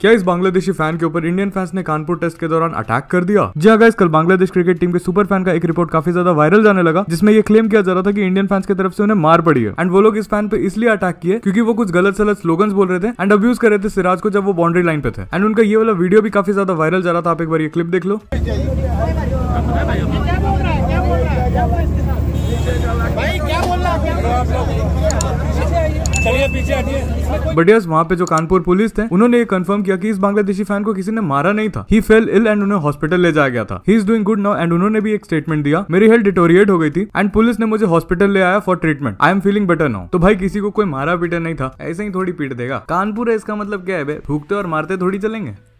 क्या इस बांग्लादेशी फैन के ऊपर इंडियन फैंस ने कानपुर टेस्ट के दौरान अटैक कर दिया जी हाँ कल बांग्लादेश क्रिकेट टीम के सुपर फैन का एक रिपोर्ट काफी ज्यादा वायरल जाने लगा जिसमें ये क्लेम किया जा रहा था कि इंडियन फैंस की तरफ से उन्हें मार पड़ी है एंड वो लोग इस फैन पे इसलिए अटैक किए क्योंकि वो कुछ गलत सलत स्लोगन्स बोल रहे थे एंड अब्यूज कर रहे थे सिराज को जब वो बाउंड्री लाइन पे थे एंड उनका ये वाला वीडियो भी काफी ज्यादा वायरल जा रहा था आप एक बार ये क्लिप देख लो भाई क्या बोल रहा है बट यस वहाँ पे जो कानपुर पुलिस थे उन्होंने ये कंफर्म किया कि इस बांग्लादेशी फैन को किसी ने मारा नहीं था ही फेल इल एंड उन्हें हॉस्पिटल ले जाया गया था he is doing good now and उन्होंने भी एक स्टेटमेंट दिया मेरी हेल्थ डिटोरिएट हो गई थी एंड पुलिस ने मुझे हॉस्पिटल ले आया for treatment I am feeling better now तो भाई किसी को कोई मारा पीटा नहीं था ऐसे ही थोड़ी पीट देगा कानपुर है इसका मतलब क्या है भूखते और मारते थोड़ी चलेंगे